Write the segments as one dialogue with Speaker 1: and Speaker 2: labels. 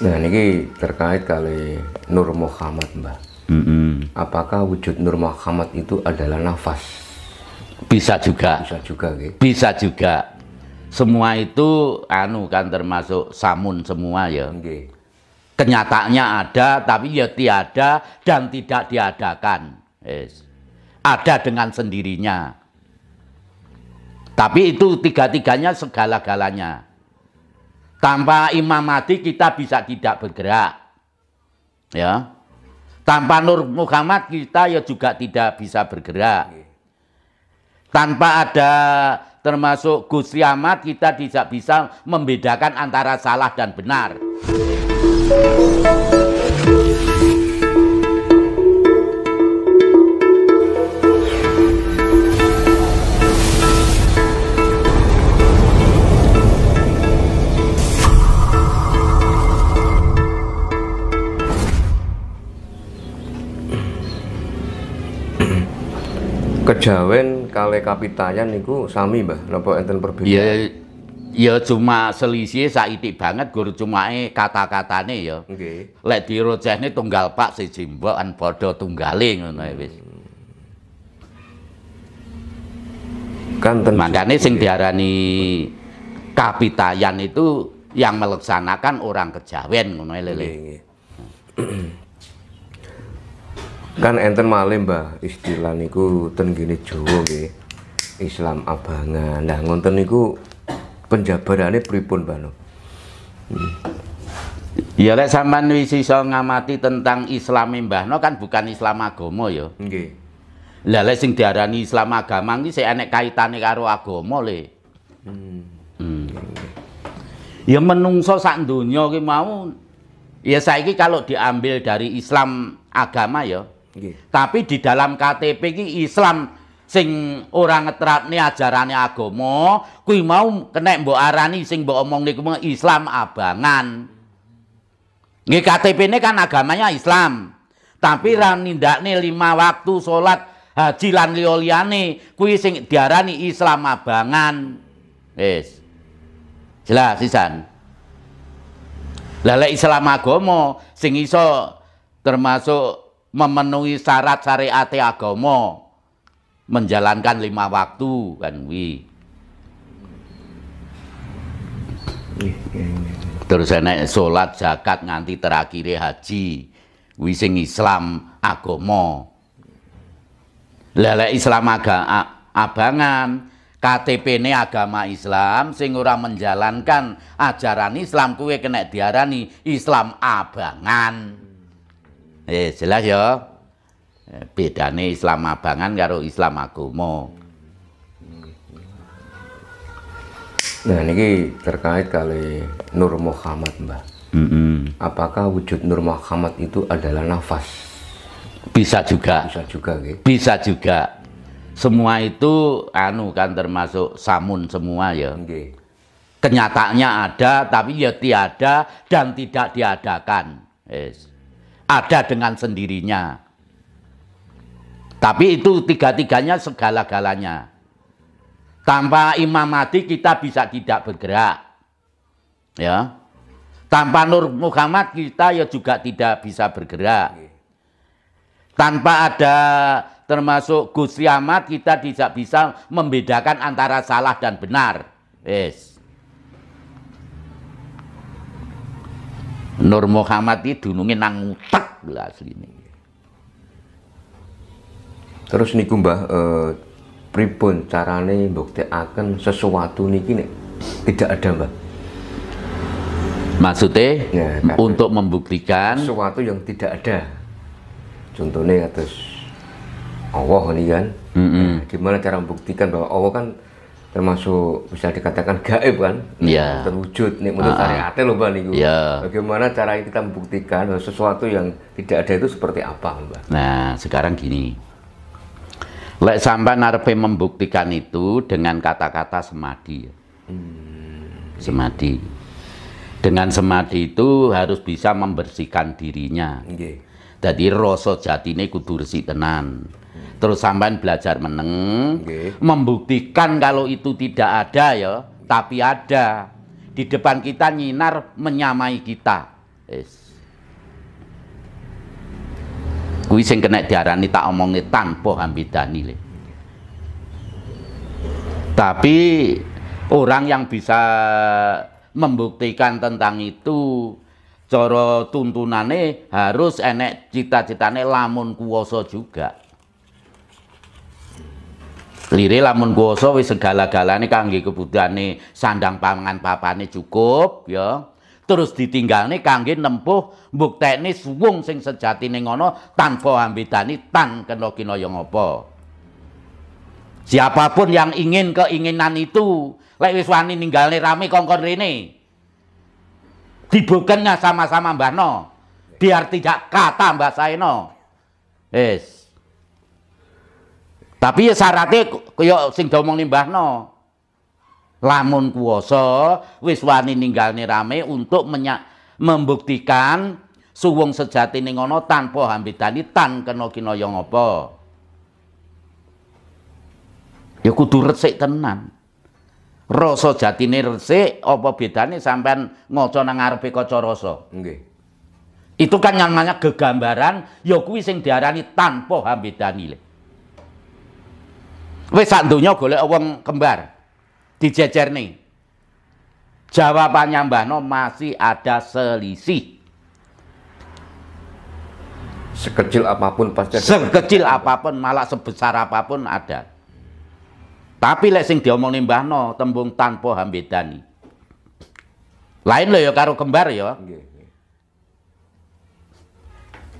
Speaker 1: Nah, ini terkait kali Nur Muhammad, Mbak. Mm -hmm. Apakah wujud Nur Muhammad itu adalah nafas? Bisa juga. Bisa juga, okay. Bisa juga. Semua
Speaker 2: itu anu kan termasuk samun semua ya. Okay. Kenyataannya ada tapi ya tiada dan tidak diadakan. Yes. Ada dengan sendirinya. Tapi itu tiga-tiganya segala-galanya. Tanpa imam mati kita bisa tidak bergerak. Ya. Tanpa Nur Muhammad kita ya juga tidak bisa bergerak. Iya. Tanpa ada termasuk Gus Ahmad kita tidak bisa membedakan antara salah dan benar.
Speaker 1: kejawen kale kapitayan niku sami mbah napa enten perbedaan ya ya
Speaker 2: cuma selisih saitik banget cuma cumae kata-katane ya nggih okay. lek dirocehne tunggal pak siji mbok an padha tunggale ngono ya wis kan makanya sing diarani kapitayan itu yang melaksanakan orang kejawen ngono e, lele
Speaker 1: kan enten malih mbah istilah niku ten gini jowo nggih Islam abangan nah ngonten niku penjabarane pripun mbah no hmm. Ya lek sampean wis iso ngamati
Speaker 2: tentang Islam Mbah no kan bukan Islam agama ya. Nggih. Lah lek sing diarani Islam agama iki sik enek kaitane karo agama le.
Speaker 1: Hmm. Hmm.
Speaker 2: Ya menungso sak dunia ki mau ya saiki kalau diambil dari Islam agama ya tapi di dalam KTP ini Islam sing orang ora ngetrapne ajarannya agama, kui mau kenek mbok arani sing mbok omong kuwi Islam abangan. Nggih ktp ini kan agamanya Islam. Tapi tidak nih lima waktu sholat haji lan lioliani kui sing diarani Islam abangan. yes. Jelas sisan. lele Islam agomo sing iso termasuk memenuhi syarat syariat agama menjalankan lima waktu kan wi terus enak sholat zakat nganti terakhir haji wi sing Islam agama lele Islam agama abangan KTP ini agama Islam sing ora menjalankan ajaran Islam kue kena diarani Islam abangan Eh, jelas ya. Eh, bedane Islam abangan karo Islam
Speaker 1: agama. Nah, ini terkait kali Nur Muhammad, Mbah. Mm -hmm. Apakah wujud Nur Muhammad itu adalah nafas? Bisa juga. Bisa juga, gitu. Bisa juga.
Speaker 2: Semua itu anu kan termasuk samun semua ya. Okay. Kenyataannya ada tapi ya tiada dan tidak diadakan. Yes ada dengan sendirinya. Tapi itu tiga-tiganya segala-galanya. Tanpa imam mati kita bisa tidak bergerak. Ya. Tanpa Nur Muhammad kita ya juga tidak bisa bergerak. Tanpa ada termasuk Gus Ahmad kita tidak bisa membedakan antara salah dan benar. Yes. Nur Muhammad itu dunungin nang
Speaker 1: lah asli ini. Terus niku Mbah eh, pripun carane akan sesuatu niki nih tidak ada Mbah? Maksudnya ya, untuk membuktikan sesuatu yang tidak ada. Contohnya atas Allah ini kan. Mm -hmm. gimana cara membuktikan bahwa Allah kan termasuk bisa dikatakan gaib kan yeah. terwujud nih menurut ah. loh mbak nih yeah. bagaimana cara kita membuktikan sesuatu yang tidak ada itu seperti apa mbak
Speaker 2: nah sekarang gini lek sampai narpe membuktikan itu dengan kata-kata semadi ya.
Speaker 1: hmm.
Speaker 2: semadi dengan semadi itu harus bisa membersihkan dirinya okay. jadi rasa ini kudur si tenan terus sampean belajar meneng okay. membuktikan kalau itu tidak ada ya tapi ada di depan kita nyinar menyamai kita yes. kuwi sing kena diarani tak omongi tanpa hambidani le. tapi orang yang bisa membuktikan tentang itu coro tuntunane harus enek cita-citane lamun kuwoso juga Lire lamun kuwasa wis segala-galane kangge kebutuhane sandang pangan papane cukup ya. Terus ditinggalne kangge nempuh mbuktekne wong sing sejatine ngono tanpa hambidani tan kena kinaya ngapa. Siapapun yang ingin keinginan itu, lek wis wani ninggalne rame kongkon rene. Dibukennya sama-sama Mbah No. Biar tidak kata Mbah Saeno. Wis. Yes. Tapi ya syaratnya kaya sing diomong no. Lamun kuoso wiswani ninggal ninggalne rame untuk menya, membuktikan suwung sejati ningono ana tanpa hambidani tan kena kinaya ngapa. Ya kudu resik tenan. Rasa jatine resik apa bedane sampean ngocok nang ngarepe kaca rasa? Nggih. Itu kan namanya gegambaran ya kuwi sing diarani tanpa hambidani. Wis sak donya golek wong kembar. nih Jawabannya Mbah No masih ada selisih.
Speaker 1: Sekecil apapun pasti ada. Sekecil
Speaker 2: apapun malah sebesar apapun ada. Tapi lek sing diomongin Mbah No tembung tanpa hambedani. Lain lho ya karo kembar ya.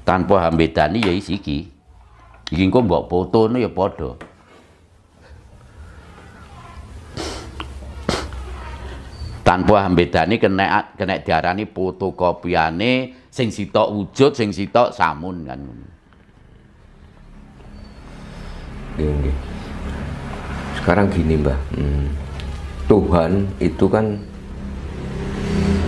Speaker 2: Tanpa hambedani ya isiki iki. Iki engko mbok fotone ya padha. tanpa hambedani kena kena diarani kopiane sing sitok wujud sing sitok samun kan
Speaker 1: Gini. sekarang gini mbah hmm. Tuhan itu kan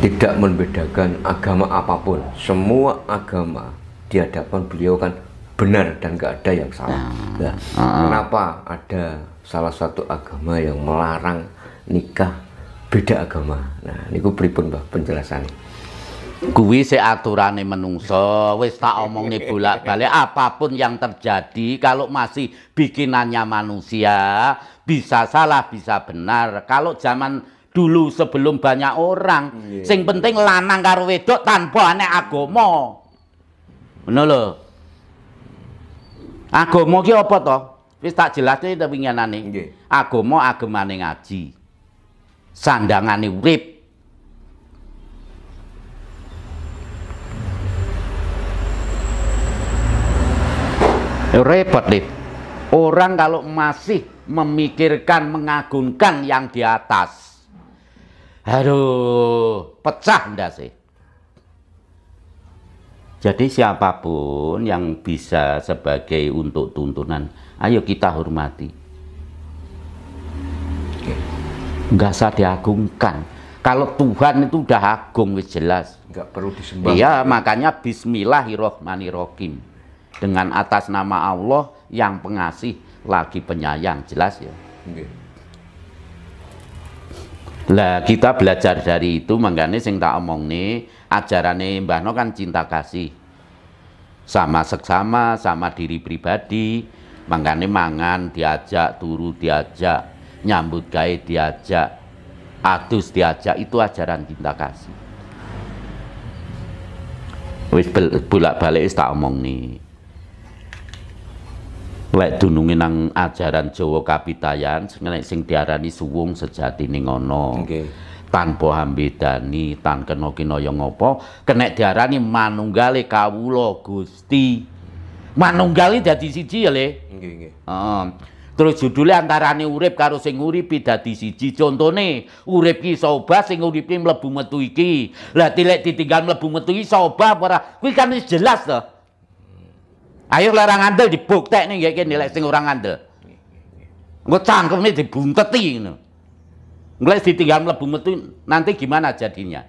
Speaker 1: tidak membedakan agama apapun semua agama di hadapan beliau kan benar dan gak ada yang salah nah, ah, ah. kenapa ada salah satu agama yang melarang nikah beda agama. Nah, ini niku pun Mbah penjelasannya? Kuwi se aturane menungso, wis
Speaker 2: tak omongne bolak-balik apapun yang terjadi kalau masih bikinannya manusia bisa salah bisa benar. Kalau zaman dulu sebelum banyak orang, yeah. sing penting lanang karo wedok tanpa aneh agama. Ngono lho. Agama ki apa to? Wis tak jelasne winginane. nani agomo agemane ngaji sandangane urip. Repot, nih. Orang kalau masih memikirkan, mengagungkan yang di atas. Aduh, pecah ndak sih? Jadi siapapun yang bisa sebagai untuk tuntunan, ayo kita hormati. nggak usah diagungkan kalau Tuhan itu udah agung wis jelas nggak perlu disembah iya makanya Bismillahirrohmanirrohim dengan atas nama Allah yang pengasih lagi penyayang jelas ya lah kita belajar dari itu makanya sing tak omong nih ajaran nih Mbah No kan cinta kasih sama seksama sama diri pribadi mangane mangan diajak turu diajak nyambut gaya diajak, adus diajak itu ajaran cinta kasih. Wis bolak-balik tak omong nih. Lek dunungi nang ajaran Jawa Kapitayan sing sing diarani suwung sejatine ngono. Okay. tanpa hambedani tan kena kinaya ngopo kenek diarani manunggale kawula Gusti manunggale dadi siji ya Le nggih nggih um, Terus judulnya antarane urip karo sing uripi dadi siji. Contone, urip ki soba sing uripi mlebu metu iki. Lah tilek ditinggal mlebu metu iki soba para ora? Kuwi kan wis jelas loh Ayo larang ora ngandel nih ya kene lek sing ora ngandel. Engko cangkeme dibunteti ngono. Lek ditinggal mlebu metu nanti gimana jadinya?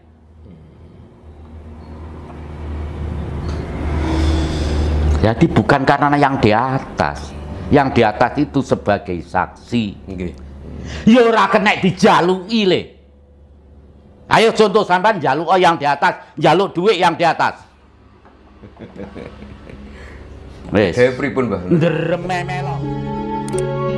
Speaker 2: Jadi bukan karena yang di atas yang di atas itu sebagai saksi Okay. ya ora kena dijaluki le ayo contoh sampean jaluk oh yang di atas jaluk duit yang di atas
Speaker 1: Wes. hey, mbah
Speaker 2: nderem